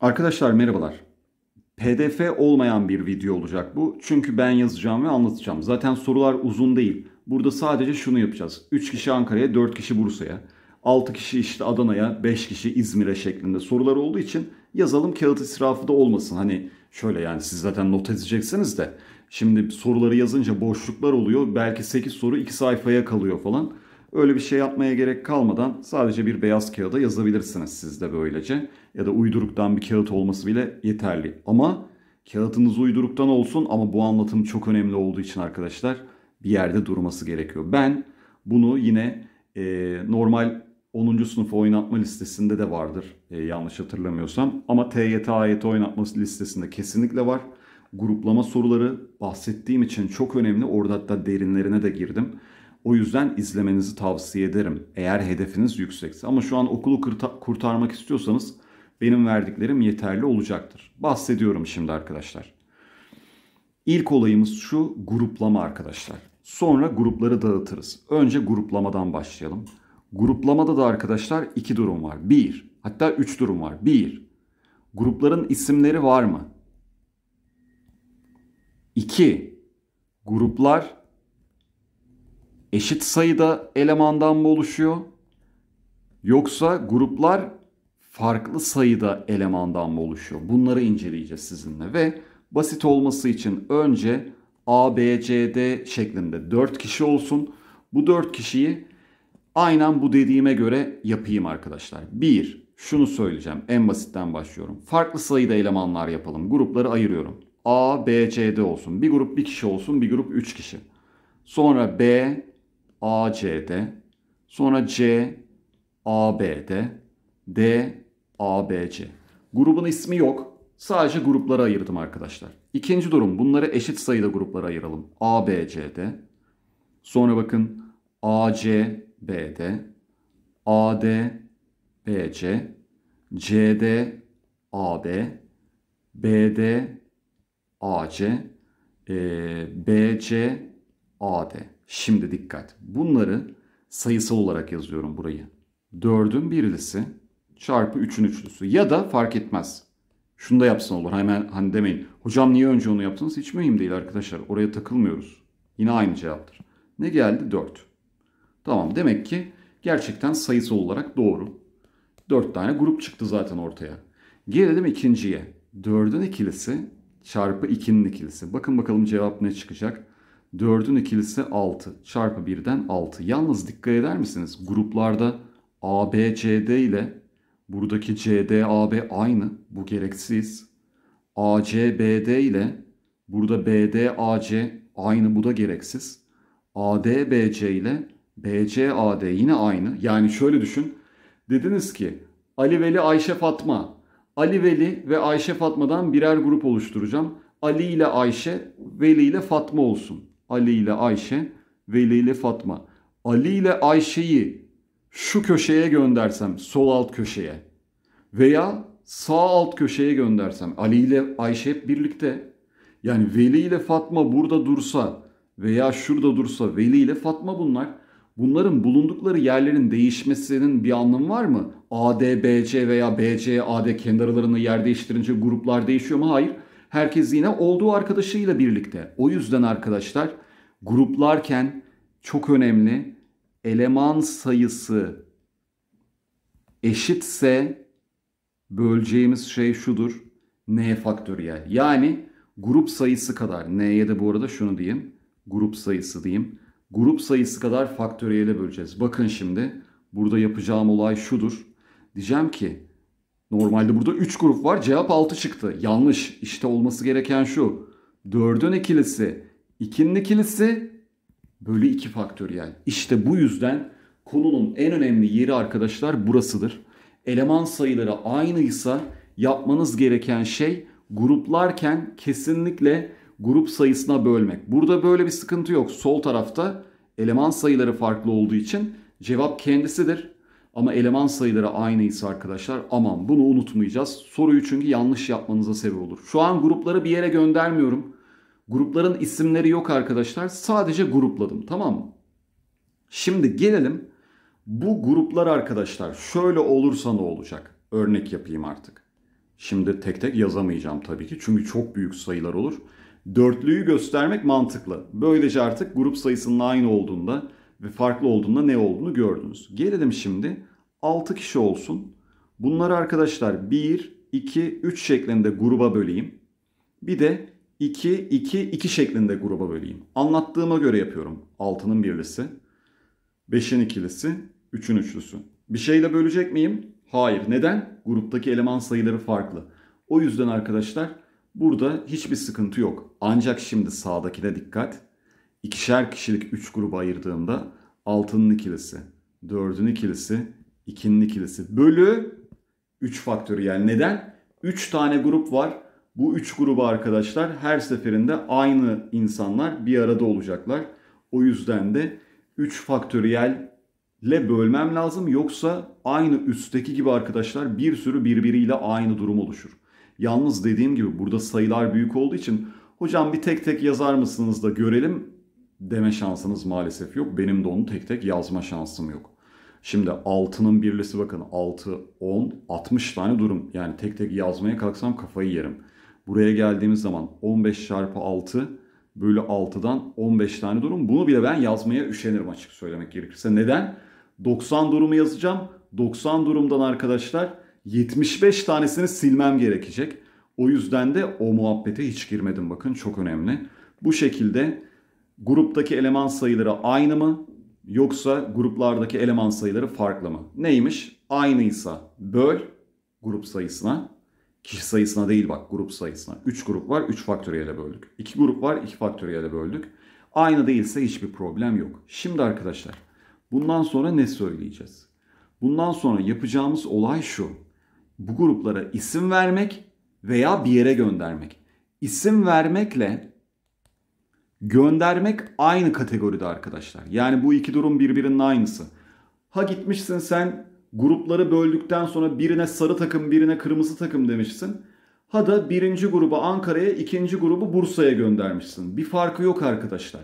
Arkadaşlar merhabalar. PDF olmayan bir video olacak bu. Çünkü ben yazacağım ve anlatacağım. Zaten sorular uzun değil. Burada sadece şunu yapacağız. 3 kişi Ankara'ya, 4 kişi Bursa'ya, 6 kişi işte Adana'ya, 5 kişi İzmir'e şeklinde sorular olduğu için yazalım kağıt israfı da olmasın. Hani şöyle yani siz zaten not edeceksiniz de. Şimdi soruları yazınca boşluklar oluyor. Belki 8 soru 2 sayfaya kalıyor falan. Öyle bir şey yapmaya gerek kalmadan sadece bir beyaz kağıda yazabilirsiniz siz de böylece. Ya da uyduruktan bir kağıt olması bile yeterli. Ama kağıtınız uyduruktan olsun ama bu anlatım çok önemli olduğu için arkadaşlar bir yerde durması gerekiyor. Ben bunu yine e, normal 10. sınıf oynatma listesinde de vardır e, yanlış hatırlamıyorsam. Ama TYT AYT oynatma listesinde kesinlikle var. Gruplama soruları bahsettiğim için çok önemli. Orada hatta derinlerine de girdim. O yüzden izlemenizi tavsiye ederim eğer hedefiniz yüksekse. Ama şu an okulu kurtarmak istiyorsanız benim verdiklerim yeterli olacaktır. Bahsediyorum şimdi arkadaşlar. İlk olayımız şu gruplama arkadaşlar. Sonra grupları dağıtırız. Önce gruplamadan başlayalım. Gruplamada da arkadaşlar iki durum var. Bir, hatta üç durum var. Bir, grupların isimleri var mı? İki, gruplar eşit sayıda elemandan mı oluşuyor? Yoksa gruplar farklı sayıda elemandan mı oluşuyor? Bunları inceleyeceğiz sizinle ve basit olması için önce A, B, C, D şeklinde 4 kişi olsun. Bu 4 kişiyi aynen bu dediğime göre yapayım arkadaşlar. 1. Şunu söyleyeceğim. En basitten başlıyorum. Farklı sayıda elemanlar yapalım. Grupları ayırıyorum. A, B, C, D olsun. Bir grup bir kişi olsun, bir grup 3 kişi. Sonra B, AC'de, sonra C AB'de, D ABC. Grubun ismi yok. Sadece gruplara ayırdım arkadaşlar. İkinci durum bunları eşit sayıda gruplara ayıralım. ABC'de, sonra bakın ACB'de, ADBC, CDAB, BDAC, e, BCAD. Şimdi dikkat. Bunları sayısal olarak yazıyorum burayı. 4'ün birlisi çarpı 3'ün üçlüsü. Ya da fark etmez. Şunu da yapsın olur. Hemen hani demeyin. Hocam niye önce onu yaptınız? Hiç mühim değil arkadaşlar. Oraya takılmıyoruz. Yine aynı cevaptır. Ne geldi? 4. Tamam demek ki gerçekten sayısal olarak doğru. 4 tane grup çıktı zaten ortaya. Gelelim ikinciye. 4'ün ikilisi çarpı 2'nin ikilisi. Bakın bakalım cevap ne çıkacak? 4'ün ikilisi 6 çarpı 1'den 6. Yalnız dikkat eder misiniz? Gruplarda ABCD ile buradaki CDAB aynı. Bu gereksiz. ACBD ile burada BDAC aynı. Bu da gereksiz. ADBC ile BCAD yine aynı. Yani şöyle düşün. Dediniz ki Ali Veli Ayşe Fatma. Ali Veli ve Ayşe Fatma'dan birer grup oluşturacağım. Ali ile Ayşe, Veli ile Fatma olsun. Ali ile Ayşe, Veli ile Fatma. Ali ile Ayşe'yi şu köşeye göndersem sol alt köşeye veya sağ alt köşeye göndersem Ali ile Ayşe hep birlikte yani Veli ile Fatma burada dursa veya şurada dursa Veli ile Fatma bunlar bunların bulundukları yerlerin değişmesinin bir anlamı var mı? AD, BC veya BC, AD kendi aralarında yer değiştirince gruplar değişiyor mu? Hayır. Herkes yine olduğu arkadaşıyla birlikte. O yüzden arkadaşlar gruplarken çok önemli eleman sayısı eşitse böleceğimiz şey şudur. N faktöriyel. Yani grup sayısı kadar. N'ye de bu arada şunu diyeyim. Grup sayısı diyeyim. Grup sayısı kadar faktöriyele böleceğiz. Bakın şimdi burada yapacağım olay şudur. Diyeceğim ki Normalde burada 3 grup var. Cevap 6 çıktı. Yanlış. İşte olması gereken şu. 4'ün ikilisi, 2'nin ikilisi bölü 2 faktöriyel. İşte bu yüzden konunun en önemli yeri arkadaşlar burasıdır. Eleman sayıları aynıysa yapmanız gereken şey gruplarken kesinlikle grup sayısına bölmek. Burada böyle bir sıkıntı yok. Sol tarafta eleman sayıları farklı olduğu için cevap kendisidir. Ama eleman sayıları aynıysa arkadaşlar aman bunu unutmayacağız. Soruyu çünkü yanlış yapmanıza sebep olur. Şu an grupları bir yere göndermiyorum. Grupların isimleri yok arkadaşlar. Sadece grupladım tamam mı? Şimdi gelelim bu gruplar arkadaşlar şöyle olursa ne olacak? Örnek yapayım artık. Şimdi tek tek yazamayacağım tabii ki çünkü çok büyük sayılar olur. Dörtlüyü göstermek mantıklı. Böylece artık grup sayısının aynı olduğunda ve farklı olduğunda ne olduğunu gördünüz. Gelelim şimdi 6 kişi olsun. Bunları arkadaşlar 1, 2, 3 şeklinde gruba böleyim. Bir de 2, 2, 2 şeklinde gruba böleyim. Anlattığıma göre yapıyorum. 6'nın birlisi, 5'in ikilisi, 3'ün üçlüsü. Bir şeyle bölecek miyim? Hayır. Neden? Gruptaki eleman sayıları farklı. O yüzden arkadaşlar burada hiçbir sıkıntı yok. Ancak şimdi sağdakine dikkat ikişer kişilik 3 gruba ayırdığımda altının ikilisi, 4'ün ikilisi, ikinin ikilisi bölü 3 faktöriyel. Neden? 3 tane grup var. Bu 3 gruba arkadaşlar her seferinde aynı insanlar bir arada olacaklar. O yüzden de 3 faktöriyel ile bölmem lazım. Yoksa aynı üstteki gibi arkadaşlar bir sürü birbiriyle aynı durum oluşur. Yalnız dediğim gibi burada sayılar büyük olduğu için hocam bir tek tek yazar mısınız da görelim deme şansınız maalesef yok. Benim de onu tek tek yazma şansım yok. Şimdi 6'nın birlisi bakın 6, 10, 60 tane durum. Yani tek tek yazmaya kalksam kafayı yerim. Buraya geldiğimiz zaman 15 çarpı 6 bölü 6'dan 15 tane durum. Bunu bile ben yazmaya üşenirim açık söylemek gerekirse. Neden? 90 durumu yazacağım. 90 durumdan arkadaşlar 75 tanesini silmem gerekecek. O yüzden de o muhabbete hiç girmedim bakın çok önemli. Bu şekilde gruptaki eleman sayıları aynı mı? Yoksa gruplardaki eleman sayıları farklı mı? Neymiş? Aynıysa böl grup sayısına. Kişi sayısına değil bak grup sayısına. 3 grup var 3 faktöriyele böldük. 2 grup var 2 faktöriyele böldük. Aynı değilse hiçbir problem yok. Şimdi arkadaşlar bundan sonra ne söyleyeceğiz? Bundan sonra yapacağımız olay şu. Bu gruplara isim vermek veya bir yere göndermek. İsim vermekle Göndermek aynı kategoride arkadaşlar. Yani bu iki durum birbirinin aynısı. Ha gitmişsin sen grupları böldükten sonra birine sarı takım birine kırmızı takım demişsin. Ha da birinci grubu Ankara'ya ikinci grubu Bursa'ya göndermişsin. Bir farkı yok arkadaşlar.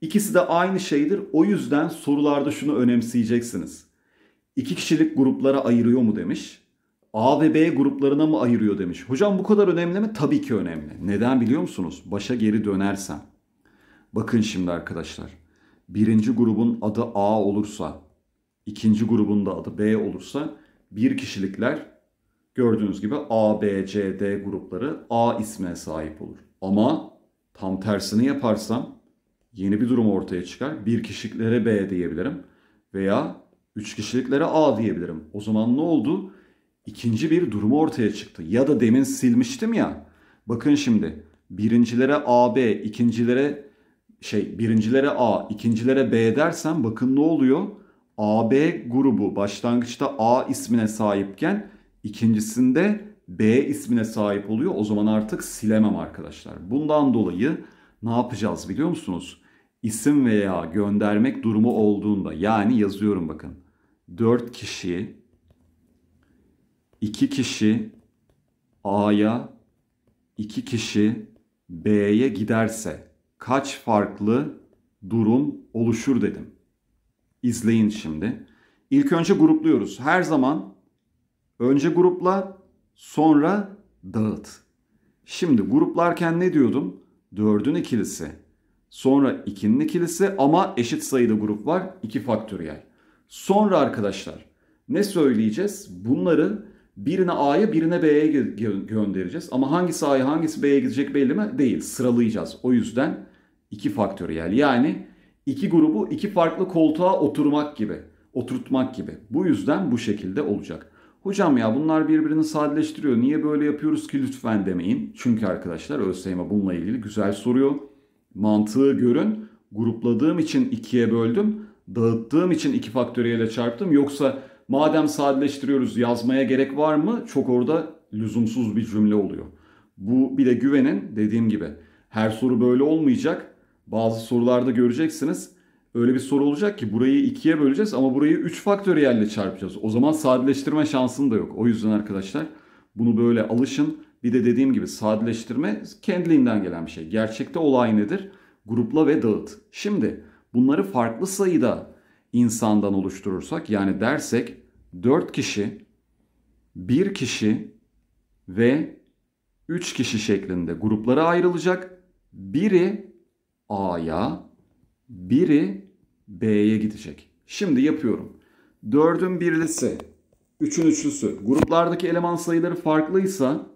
İkisi de aynı şeydir. O yüzden sorularda şunu önemseyeceksiniz. İki kişilik gruplara ayırıyor mu demiş. A ve B gruplarına mı ayırıyor demiş. Hocam bu kadar önemli mi? Tabii ki önemli. Neden biliyor musunuz? Başa geri dönersen. Bakın şimdi arkadaşlar. Birinci grubun adı A olursa, ikinci grubun da adı B olursa bir kişilikler gördüğünüz gibi A, B, C, D grupları A isme sahip olur. Ama tam tersini yaparsam yeni bir durum ortaya çıkar. Bir kişiliklere B diyebilirim veya üç kişiliklere A diyebilirim. O zaman ne oldu? İkinci bir durum ortaya çıktı. Ya da demin silmiştim ya. Bakın şimdi birincilere A B ikincilere şey birincilere A, ikincilere B dersen bakın ne oluyor? AB grubu başlangıçta A ismine sahipken ikincisinde B ismine sahip oluyor. O zaman artık silemem arkadaşlar. Bundan dolayı ne yapacağız biliyor musunuz? İsim veya göndermek durumu olduğunda yani yazıyorum bakın. 4 kişi 2 kişi A'ya 2 kişi B'ye giderse kaç farklı durum oluşur dedim. İzleyin şimdi. İlk önce grupluyoruz. Her zaman önce grupla sonra dağıt. Şimdi gruplarken ne diyordum? Dördün ikilisi. Sonra ikinin ikilisi ama eşit sayıda grup var. İki faktöriyel. Sonra arkadaşlar ne söyleyeceğiz? Bunları birine A'ya birine B'ye gö göndereceğiz. Ama hangisi A'ya hangisi B'ye gidecek belli mi? Değil. Sıralayacağız. O yüzden 2 faktöriyel. Yani iki grubu iki farklı koltuğa oturmak gibi, oturtmak gibi. Bu yüzden bu şekilde olacak. Hocam ya bunlar birbirini sadeleştiriyor. Niye böyle yapıyoruz ki lütfen demeyin. Çünkü arkadaşlar ÖSYM bununla ilgili güzel soruyor. Mantığı görün. Grupladığım için ikiye böldüm. Dağıttığım için iki faktöriyele çarptım. Yoksa madem sadeleştiriyoruz yazmaya gerek var mı? Çok orada lüzumsuz bir cümle oluyor. Bu bir de güvenin dediğim gibi. Her soru böyle olmayacak bazı sorularda göreceksiniz. Öyle bir soru olacak ki burayı ikiye böleceğiz ama burayı 3 faktöriyelle çarpacağız. O zaman sadeleştirme şansın da yok. O yüzden arkadaşlar bunu böyle alışın. Bir de dediğim gibi sadeleştirme kendiliğinden gelen bir şey. Gerçekte olay nedir? Grupla ve dağıt. Şimdi bunları farklı sayıda insandan oluşturursak yani dersek 4 kişi, 1 kişi ve 3 kişi şeklinde gruplara ayrılacak. Biri A'ya, biri B'ye gidecek. Şimdi yapıyorum. 4'ün birlisi, 3'ün üçlüsü. Gruplardaki eleman sayıları farklıysa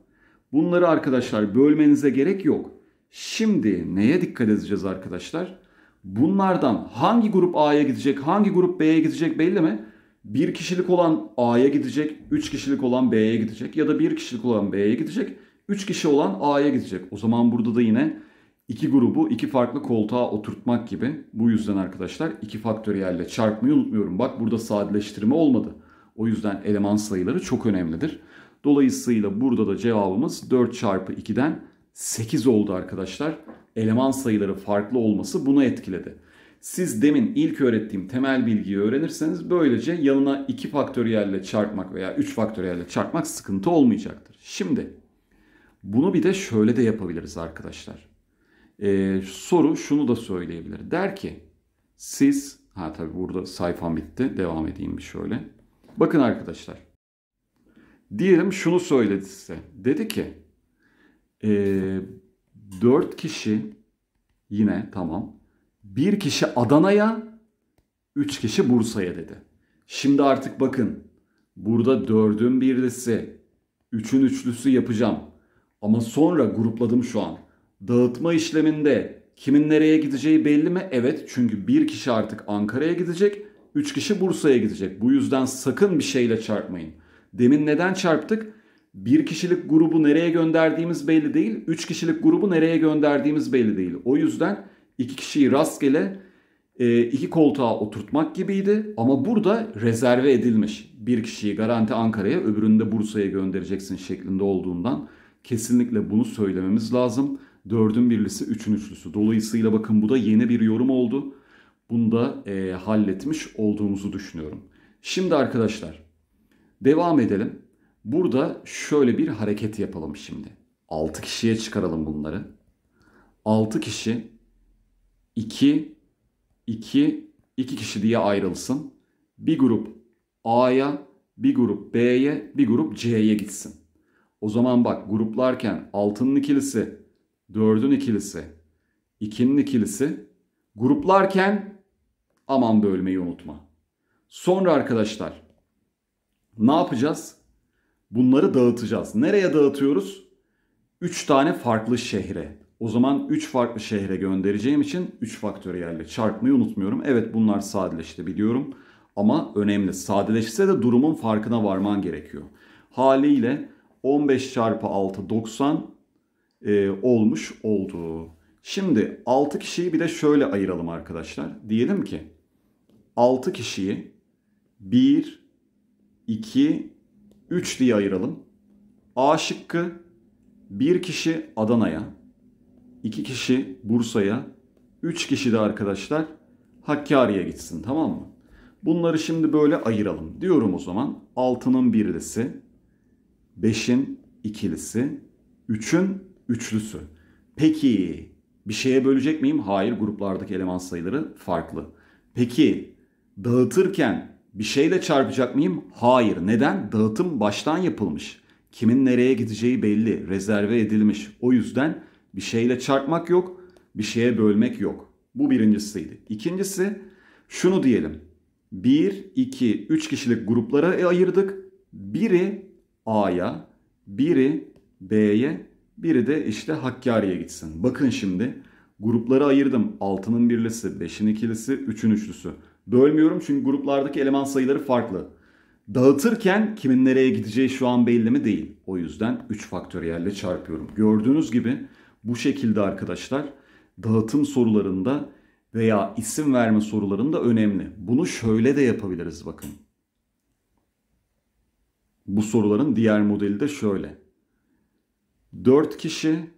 bunları arkadaşlar bölmenize gerek yok. Şimdi neye dikkat edeceğiz arkadaşlar? Bunlardan hangi grup A'ya gidecek, hangi grup B'ye gidecek belli mi? Bir kişilik olan A'ya gidecek, 3 kişilik olan B'ye gidecek ya da bir kişilik olan B'ye gidecek, 3 kişi olan A'ya gidecek. O zaman burada da yine iki grubu iki farklı koltuğa oturtmak gibi. Bu yüzden arkadaşlar iki faktöriyelle çarpmayı unutmuyorum. Bak burada sadeleştirme olmadı. O yüzden eleman sayıları çok önemlidir. Dolayısıyla burada da cevabımız 4 çarpı 2'den 8 oldu arkadaşlar. Eleman sayıları farklı olması bunu etkiledi. Siz demin ilk öğrettiğim temel bilgiyi öğrenirseniz böylece yanına 2 faktöriyelle çarpmak veya 3 faktöriyelle çarpmak sıkıntı olmayacaktır. Şimdi bunu bir de şöyle de yapabiliriz arkadaşlar e, soru şunu da söyleyebilir. Der ki siz, ha tabi burada sayfam bitti devam edeyim bir şöyle. Bakın arkadaşlar. Diyelim şunu söyledi size. Dedi ki e, ee, 4 kişi yine tamam. Bir kişi Adana'ya, üç kişi Bursa'ya dedi. Şimdi artık bakın burada dördün birlisi, üçün üçlüsü yapacağım. Ama sonra grupladım şu an. Dağıtma işleminde kimin nereye gideceği belli mi? Evet çünkü bir kişi artık Ankara'ya gidecek, üç kişi Bursa'ya gidecek. Bu yüzden sakın bir şeyle çarpmayın. Demin neden çarptık? Bir kişilik grubu nereye gönderdiğimiz belli değil, üç kişilik grubu nereye gönderdiğimiz belli değil. O yüzden iki kişiyi rastgele e, iki koltuğa oturtmak gibiydi ama burada rezerve edilmiş. Bir kişiyi garanti Ankara'ya öbüründe Bursa'ya göndereceksin şeklinde olduğundan kesinlikle bunu söylememiz lazım. Dördün birlisi üçün üçlüsü. Dolayısıyla bakın bu da yeni bir yorum oldu. Bunu da e, halletmiş olduğumuzu düşünüyorum. Şimdi arkadaşlar devam edelim. Burada şöyle bir hareket yapalım şimdi. 6 kişiye çıkaralım bunları. 6 kişi 2 2 2 kişi diye ayrılsın. Bir grup A'ya, bir grup B'ye, bir grup C'ye gitsin. O zaman bak gruplarken altının ikilisi 4'ün ikilisi, 2'nin ikilisi. Gruplarken aman bölmeyi unutma. Sonra arkadaşlar ne yapacağız? Bunları dağıtacağız. Nereye dağıtıyoruz? 3 tane farklı şehre. O zaman 3 farklı şehre göndereceğim için 3 faktöriyelle çarpmayı unutmuyorum. Evet bunlar sadeleşti biliyorum ama önemli. Sadeleşse de durumun farkına varman gerekiyor. Haliyle 15 çarpı 6 90, e, olmuş oldu. Şimdi 6 kişiyi bir de şöyle ayıralım arkadaşlar. Diyelim ki 6 kişiyi 1, 2, 3 diye ayıralım. A şıkkı 1 kişi Adana'ya, 2 kişi Bursa'ya, 3 kişi de arkadaşlar Hakkari'ye gitsin tamam mı? Bunları şimdi böyle ayıralım. Diyorum o zaman 6'nın birlisi, 5'in ikilisi, 3'ün üçlüsü. Peki bir şeye bölecek miyim? Hayır gruplardaki eleman sayıları farklı. Peki dağıtırken bir şeyle çarpacak mıyım? Hayır. Neden? Dağıtım baştan yapılmış. Kimin nereye gideceği belli, rezerve edilmiş. O yüzden bir şeyle çarpmak yok, bir şeye bölmek yok. Bu birincisiydi. İkincisi şunu diyelim. 1, 2, 3 kişilik gruplara ayırdık. Biri A'ya, biri B'ye, biri de işte Hakkari'ye gitsin. Bakın şimdi grupları ayırdım. 6'nın birlisi, 5'in ikilisi, 3'ün üçlüsü. Bölmüyorum çünkü gruplardaki eleman sayıları farklı. Dağıtırken kimin nereye gideceği şu an belli mi değil. O yüzden 3 faktöriyelle çarpıyorum. Gördüğünüz gibi bu şekilde arkadaşlar dağıtım sorularında veya isim verme sorularında önemli. Bunu şöyle de yapabiliriz bakın. Bu soruların diğer modeli de şöyle. 4 kişi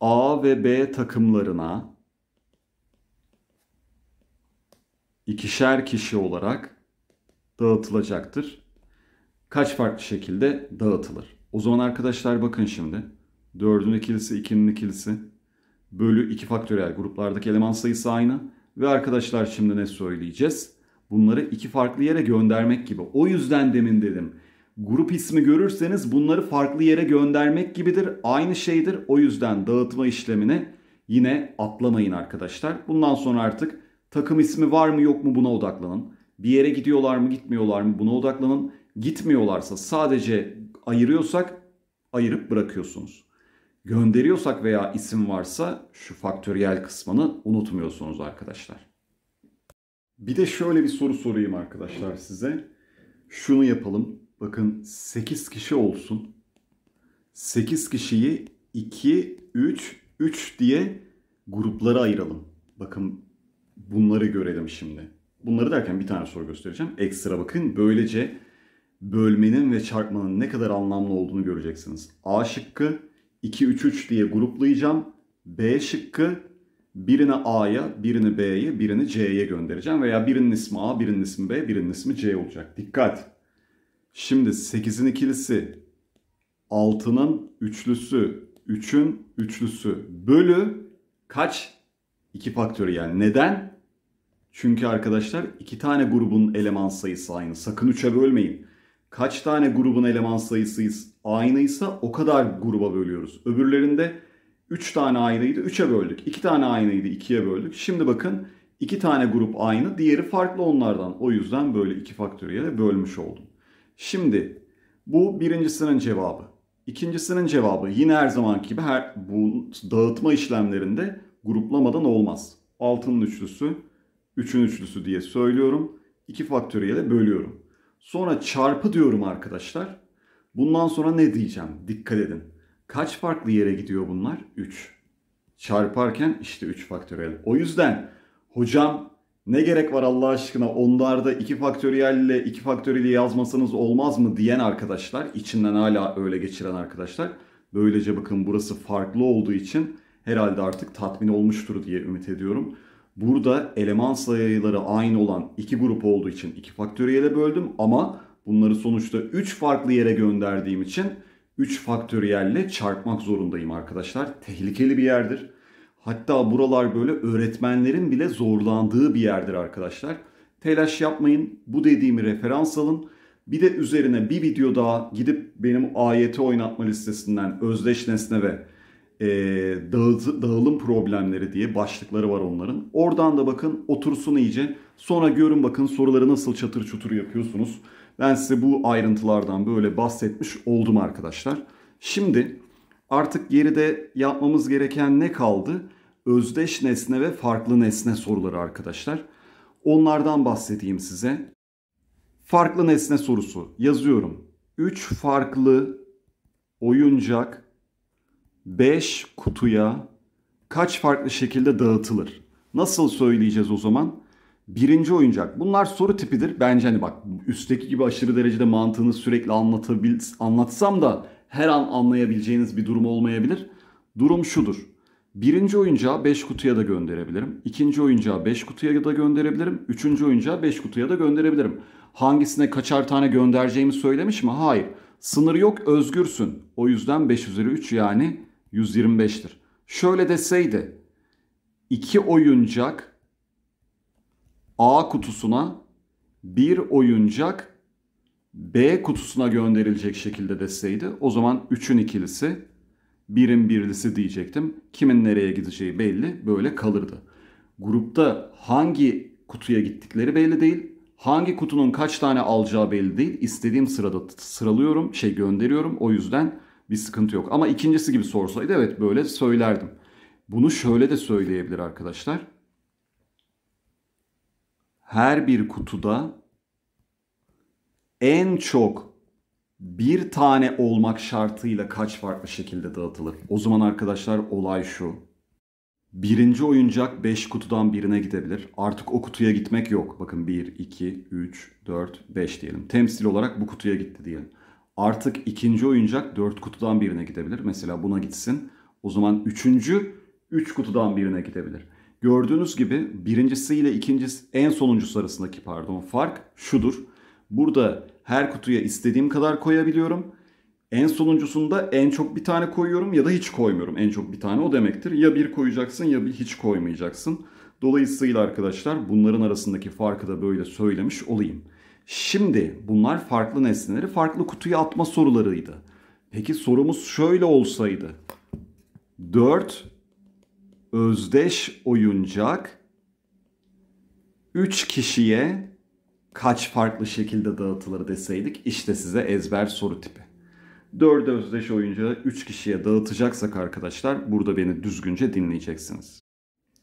A ve B takımlarına ikişer kişi olarak dağıtılacaktır. Kaç farklı şekilde dağıtılır? O zaman arkadaşlar bakın şimdi. 4'ün ikilisi, 2'nin ikilisi bölü 2 faktöriyel gruplardaki eleman sayısı aynı. Ve arkadaşlar şimdi ne söyleyeceğiz? Bunları iki farklı yere göndermek gibi. O yüzden demin dedim Grup ismi görürseniz bunları farklı yere göndermek gibidir. Aynı şeydir. O yüzden dağıtma işlemini yine atlamayın arkadaşlar. Bundan sonra artık takım ismi var mı yok mu buna odaklanın. Bir yere gidiyorlar mı gitmiyorlar mı buna odaklanın. Gitmiyorlarsa sadece ayırıyorsak ayırıp bırakıyorsunuz. Gönderiyorsak veya isim varsa şu faktöriyel kısmını unutmuyorsunuz arkadaşlar. Bir de şöyle bir soru sorayım arkadaşlar size. Şunu yapalım. Bakın 8 kişi olsun. 8 kişiyi 2, 3, 3 diye gruplara ayıralım. Bakın bunları görelim şimdi. Bunları derken bir tane soru göstereceğim. Ekstra bakın böylece bölmenin ve çarpmanın ne kadar anlamlı olduğunu göreceksiniz. A şıkkı 2, 3, 3 diye gruplayacağım. B şıkkı birini A'ya, birini B'ye, birini C'ye göndereceğim. Veya birinin ismi A, birinin ismi B, birinin ismi C olacak. Dikkat! Şimdi 8'in ikilisi 6'nın üçlüsü 3'ün üçlüsü bölü kaç? 2 faktöriyel. Neden? Çünkü arkadaşlar iki tane grubun eleman sayısı aynı. Sakın 3'e bölmeyin. Kaç tane grubun eleman sayısı aynıysa o kadar gruba bölüyoruz. Öbürlerinde 3 tane aynıydı 3'e böldük. 2 tane aynıydı 2'ye böldük. Şimdi bakın 2 tane grup aynı diğeri farklı onlardan. O yüzden böyle 2 faktöriyele bölmüş oldum. Şimdi bu birincisinin cevabı. İkincisinin cevabı yine her zamanki gibi her bu dağıtma işlemlerinde gruplamadan olmaz. Altının üçlüsü, üçün üçlüsü diye söylüyorum. İki faktöriyele bölüyorum. Sonra çarpı diyorum arkadaşlar. Bundan sonra ne diyeceğim? Dikkat edin. Kaç farklı yere gidiyor bunlar? 3. Çarparken işte 3 faktöriyel. O yüzden hocam ne gerek var Allah aşkına onlarda 2 faktöriyel ile 2 faktöriyeli yazmasanız olmaz mı diyen arkadaşlar, içinden hala öyle geçiren arkadaşlar. Böylece bakın burası farklı olduğu için herhalde artık tatmin olmuştur diye ümit ediyorum. Burada eleman sayıları aynı olan iki grup olduğu için 2 faktöriyele böldüm ama bunları sonuçta 3 farklı yere gönderdiğim için 3 faktöriyelle çarpmak zorundayım arkadaşlar. Tehlikeli bir yerdir. Hatta buralar böyle öğretmenlerin bile zorlandığı bir yerdir arkadaşlar. Telaş yapmayın. Bu dediğimi referans alın. Bir de üzerine bir video daha gidip benim AYT oynatma listesinden özdeş nesne ve e, dağıtı, dağılım problemleri diye başlıkları var onların. Oradan da bakın otursun iyice. Sonra görün bakın soruları nasıl çatır çutur yapıyorsunuz. Ben size bu ayrıntılardan böyle bahsetmiş oldum arkadaşlar. Şimdi Artık geride yapmamız gereken ne kaldı? Özdeş nesne ve farklı nesne soruları arkadaşlar. Onlardan bahsedeyim size. Farklı nesne sorusu yazıyorum. 3 farklı oyuncak 5 kutuya kaç farklı şekilde dağıtılır? Nasıl söyleyeceğiz o zaman? Birinci oyuncak. Bunlar soru tipidir. Bence hani bak üstteki gibi aşırı derecede mantığını sürekli anlatabil anlatsam da her an anlayabileceğiniz bir durum olmayabilir. Durum şudur. Birinci oyuncağı 5 kutuya da gönderebilirim. İkinci oyuncağı 5 kutuya da gönderebilirim. Üçüncü oyuncağı 5 kutuya da gönderebilirim. Hangisine kaçar tane göndereceğimi söylemiş mi? Hayır. Sınır yok özgürsün. O yüzden 5 üzeri 3 yani 125'tir. Şöyle deseydi. 2 oyuncak A kutusuna bir oyuncak B kutusuna gönderilecek şekilde deseydi o zaman 3'ün ikilisi birin birlisi diyecektim. Kimin nereye gideceği belli böyle kalırdı. Grupta hangi kutuya gittikleri belli değil. Hangi kutunun kaç tane alacağı belli değil. İstediğim sırada sıralıyorum, şey gönderiyorum. O yüzden bir sıkıntı yok. Ama ikincisi gibi sorsaydı evet böyle söylerdim. Bunu şöyle de söyleyebilir arkadaşlar. Her bir kutuda en çok bir tane olmak şartıyla kaç farklı şekilde dağıtılır? O zaman arkadaşlar olay şu. Birinci oyuncak 5 kutudan birine gidebilir. Artık o kutuya gitmek yok. Bakın 1, 2, 3, 4, 5 diyelim. Temsil olarak bu kutuya gitti diyelim. Artık ikinci oyuncak 4 kutudan birine gidebilir. Mesela buna gitsin. O zaman üçüncü 3 üç kutudan birine gidebilir. Gördüğünüz gibi birincisi ile ikincisi en sonuncusu arasındaki pardon fark şudur. Burada her kutuya istediğim kadar koyabiliyorum. En sonuncusunda en çok bir tane koyuyorum ya da hiç koymuyorum. En çok bir tane o demektir. Ya bir koyacaksın ya bir hiç koymayacaksın. Dolayısıyla arkadaşlar bunların arasındaki farkı da böyle söylemiş olayım. Şimdi bunlar farklı nesneleri farklı kutuya atma sorularıydı. Peki sorumuz şöyle olsaydı. 4 özdeş oyuncak 3 kişiye kaç farklı şekilde dağıtılır deseydik işte size ezber soru tipi. 4 özdeş oyuncağı 3 kişiye dağıtacaksak arkadaşlar burada beni düzgünce dinleyeceksiniz.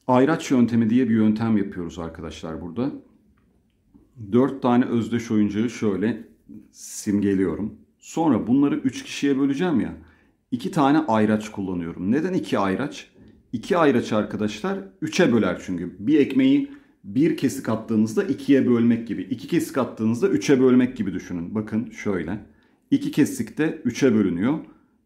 Ayraç yöntemi diye bir yöntem yapıyoruz arkadaşlar burada. 4 tane özdeş oyuncağı şöyle simgeliyorum. Sonra bunları 3 kişiye böleceğim ya. 2 tane ayraç kullanıyorum. Neden 2 ayraç? 2 ayraç arkadaşlar 3'e böler çünkü. Bir ekmeği bir kesik attığınızda ikiye bölmek gibi. iki kesik attığınızda üçe bölmek gibi düşünün. Bakın şöyle. iki kesikte üçe bölünüyor.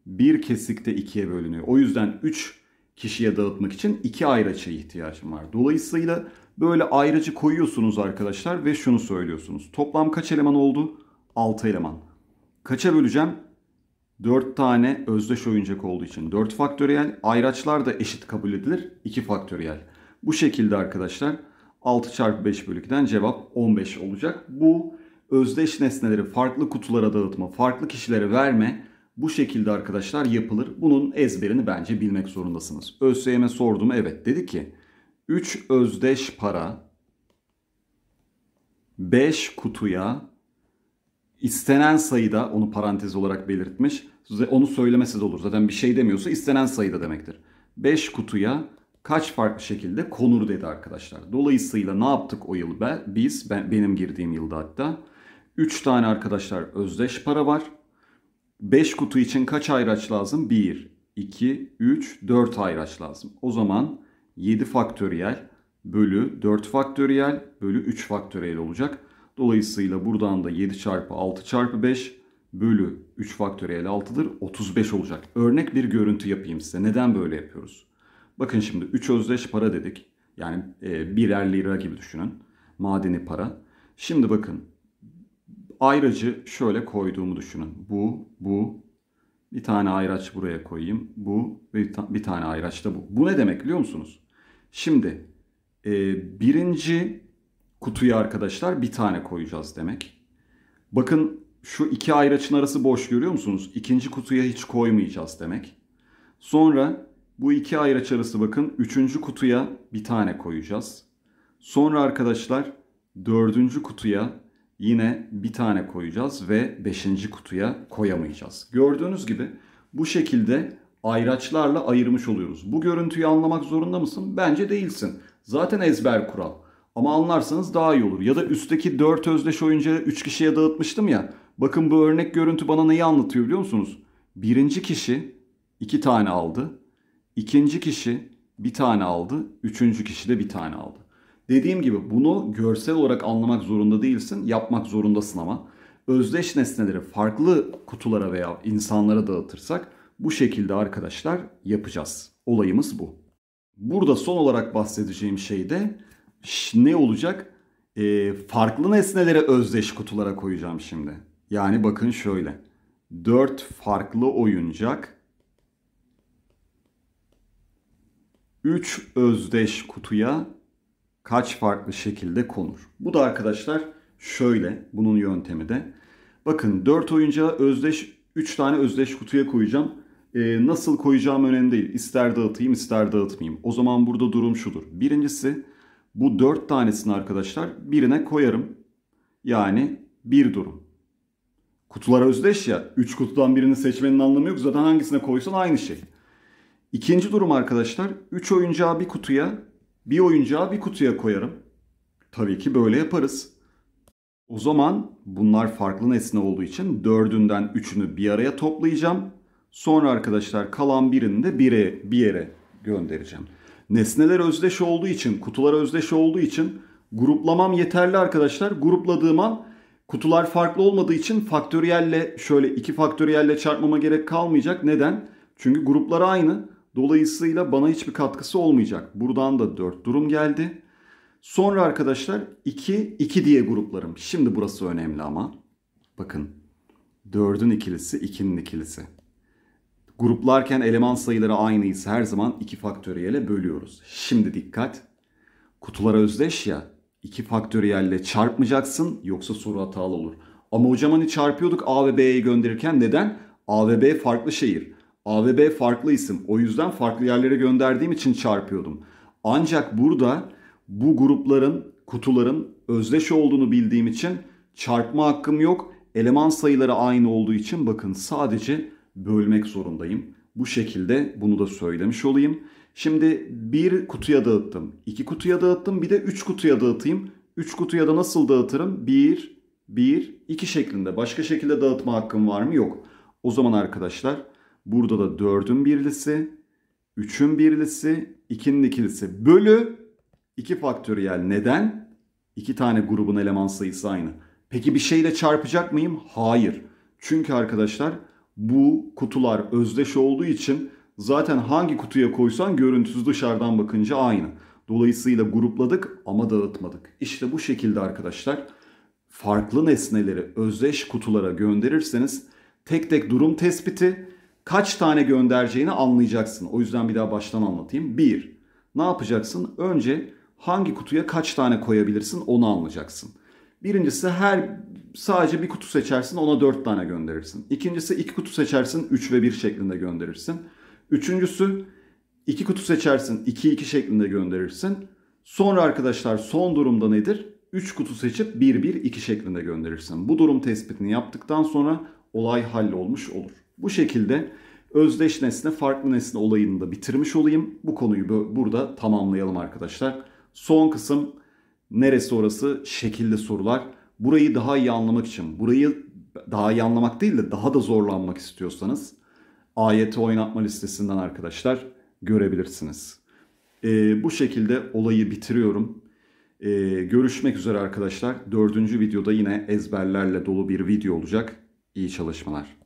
Bir kesikte ikiye bölünüyor. O yüzden üç kişiye dağıtmak için iki ayraça ihtiyacım var. Dolayısıyla böyle ayracı koyuyorsunuz arkadaşlar ve şunu söylüyorsunuz. Toplam kaç eleman oldu? Altı eleman. Kaça böleceğim? Dört tane özdeş oyuncak olduğu için dört faktöriyel. Ayraçlar da eşit kabul edilir. 2 faktöriyel. Bu şekilde arkadaşlar 6 çarpı 5 bölü 2'den cevap 15 olacak. Bu özdeş nesneleri farklı kutulara dağıtma, farklı kişilere verme bu şekilde arkadaşlar yapılır. Bunun ezberini bence bilmek zorundasınız. ÖSYM'e sordum evet dedi ki 3 özdeş para 5 kutuya istenen sayıda onu parantez olarak belirtmiş. Size Onu söylemesi de olur. Zaten bir şey demiyorsa istenen sayıda demektir. 5 kutuya kaç farklı şekilde konur dedi arkadaşlar. Dolayısıyla ne yaptık o yıl be? biz, ben, benim girdiğim yılda hatta. 3 tane arkadaşlar özdeş para var. 5 kutu için kaç ayraç lazım? 1, 2, 3, 4 ayraç lazım. O zaman 7 faktöriyel bölü 4 faktöriyel bölü 3 faktöriyel olacak. Dolayısıyla buradan da 7 çarpı 6 çarpı 5 bölü 3 faktöriyel 6'dır 35 olacak. Örnek bir görüntü yapayım size. Neden böyle yapıyoruz? Bakın şimdi 3 özdeş para dedik. Yani e, birer lira gibi düşünün. Madeni para. Şimdi bakın ayracı şöyle koyduğumu düşünün. Bu, bu, bir tane ayraç buraya koyayım. Bu ve bir, ta bir tane ayraç da bu. Bu ne demek biliyor musunuz? Şimdi e, birinci kutuya arkadaşlar bir tane koyacağız demek. Bakın şu iki ayraçın arası boş görüyor musunuz? İkinci kutuya hiç koymayacağız demek. Sonra bu iki ayraç arası bakın üçüncü kutuya bir tane koyacağız. Sonra arkadaşlar dördüncü kutuya yine bir tane koyacağız ve beşinci kutuya koyamayacağız. Gördüğünüz gibi bu şekilde ayraçlarla ayırmış oluyoruz. Bu görüntüyü anlamak zorunda mısın? Bence değilsin. Zaten ezber kural. Ama anlarsanız daha iyi olur. Ya da üstteki 4 özdeş oyuncağı 3 kişiye dağıtmıştım ya. Bakın bu örnek görüntü bana neyi anlatıyor biliyor musunuz? Birinci kişi 2 tane aldı. İkinci kişi bir tane aldı, üçüncü kişi de bir tane aldı. Dediğim gibi bunu görsel olarak anlamak zorunda değilsin, yapmak zorundasın ama özdeş nesneleri farklı kutulara veya insanlara dağıtırsak bu şekilde arkadaşlar yapacağız. Olayımız bu. Burada son olarak bahsedeceğim şey de ne olacak? E, farklı nesneleri özdeş kutulara koyacağım şimdi. Yani bakın şöyle. 4 farklı oyuncak 3 özdeş kutuya kaç farklı şekilde konur? Bu da arkadaşlar şöyle bunun yöntemi de. Bakın 4 oyuncağı özdeş 3 tane özdeş kutuya koyacağım. Ee, nasıl koyacağım önemli değil. İster dağıtayım ister dağıtmayayım. O zaman burada durum şudur. Birincisi bu 4 tanesini arkadaşlar birine koyarım. Yani bir durum. Kutular özdeş ya. 3 kutudan birini seçmenin anlamı yok. Zaten hangisine koysan aynı şey. İkinci durum arkadaşlar 3 oyuncağı bir kutuya bir oyuncağı bir kutuya koyarım. Tabii ki böyle yaparız. O zaman bunlar farklı nesne olduğu için dördünden üçünü bir araya toplayacağım. Sonra arkadaşlar kalan birini de bire, bir yere göndereceğim. Nesneler özdeş olduğu için, kutular özdeş olduğu için gruplamam yeterli arkadaşlar. Grupladığım an kutular farklı olmadığı için faktöriyelle şöyle iki faktöriyelle çarpmama gerek kalmayacak. Neden? Çünkü gruplar aynı. Dolayısıyla bana hiçbir katkısı olmayacak. Buradan da 4 durum geldi. Sonra arkadaşlar 2, 2 diye gruplarım. Şimdi burası önemli ama. Bakın 4'ün ikilisi 2'nin ikilisi. Gruplarken eleman sayıları aynıysa her zaman 2 faktöriyele bölüyoruz. Şimdi dikkat. Kutulara özdeş ya. 2 faktöriyelle çarpmayacaksın yoksa soru hatalı olur. Ama hocam hani çarpıyorduk A ve B'ye gönderirken neden? A ve B farklı şehir. A ve B farklı isim. O yüzden farklı yerlere gönderdiğim için çarpıyordum. Ancak burada bu grupların, kutuların özdeş olduğunu bildiğim için çarpma hakkım yok. Eleman sayıları aynı olduğu için bakın sadece bölmek zorundayım. Bu şekilde bunu da söylemiş olayım. Şimdi bir kutuya dağıttım, iki kutuya dağıttım, bir de üç kutuya dağıtayım. Üç kutuya da nasıl dağıtırım? Bir, bir, iki şeklinde. Başka şekilde dağıtma hakkım var mı? Yok. O zaman arkadaşlar Burada da 4'ün birlisi, 3'ün birlisi, 2'nin ikilisi bölü 2 faktöriyel. Neden? İki tane grubun eleman sayısı aynı. Peki bir şeyle çarpacak mıyım? Hayır. Çünkü arkadaşlar bu kutular özdeş olduğu için zaten hangi kutuya koysan görüntüsü dışarıdan bakınca aynı. Dolayısıyla grupladık ama dağıtmadık. İşte bu şekilde arkadaşlar farklı nesneleri özdeş kutulara gönderirseniz tek tek durum tespiti kaç tane göndereceğini anlayacaksın. O yüzden bir daha baştan anlatayım. Bir, Ne yapacaksın? Önce hangi kutuya kaç tane koyabilirsin onu anlayacaksın. Birincisi her sadece bir kutu seçersin ona dört tane gönderirsin. İkincisi iki kutu seçersin üç ve bir şeklinde gönderirsin. Üçüncüsü iki kutu seçersin iki iki şeklinde gönderirsin. Sonra arkadaşlar son durumda nedir? Üç kutu seçip bir bir iki şeklinde gönderirsin. Bu durum tespitini yaptıktan sonra olay hallolmuş olur. Bu şekilde özdeş nesne farklı nesne olayını da bitirmiş olayım. Bu konuyu burada tamamlayalım arkadaşlar. Son kısım neresi orası? Şekilli sorular. Burayı daha iyi anlamak için, burayı daha iyi anlamak değil de daha da zorlanmak istiyorsanız AYT oynatma listesinden arkadaşlar görebilirsiniz. Ee, bu şekilde olayı bitiriyorum. Ee, görüşmek üzere arkadaşlar. Dördüncü videoda yine ezberlerle dolu bir video olacak. İyi çalışmalar.